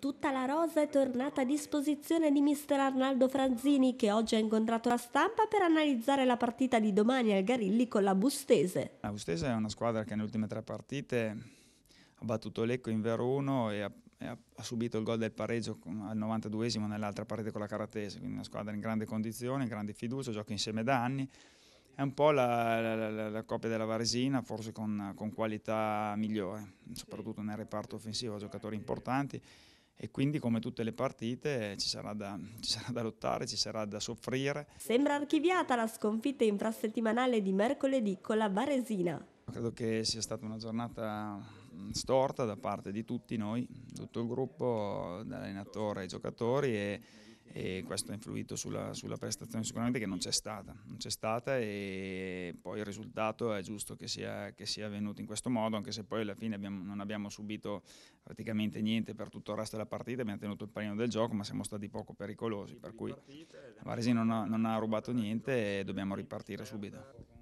Tutta la rosa è tornata a disposizione di mister Arnaldo Franzini che oggi ha incontrato la stampa per analizzare la partita di domani al Garilli con la Bustese. La Bustese è una squadra che nelle ultime tre partite ha battuto l'Ecco in vero 1 e ha, e ha subito il gol del pareggio al 92esimo nell'altra partita con la Caratese, quindi una squadra in grande condizione, in grande fiducia, gioca insieme da anni è un po' la, la, la, la, coppia della Varesina, forse con, con, qualità migliore, soprattutto nel reparto offensivo, giocatori importanti e quindi come tutte le partite ci sarà, da, ci sarà da lottare, ci sarà da soffrire. Sembra archiviata la sconfitta infrasettimanale di mercoledì con la Varesina. Credo che sia stata una giornata mm, storta da parte di tutti noi, tutto il gruppo, dall'allenatore ai giocatori e e questo ha influito sulla, sulla prestazione sicuramente che non c'è stata, non c'è stata e poi il risultato è giusto che sia, che sia venuto in questo modo, anche se poi alla fine abbiamo, non abbiamo subito praticamente niente per tutto il resto della partita, abbiamo tenuto il panino del gioco ma siamo stati poco pericolosi, per cui Varesi non non ha rubato niente e dobbiamo ripartire subito.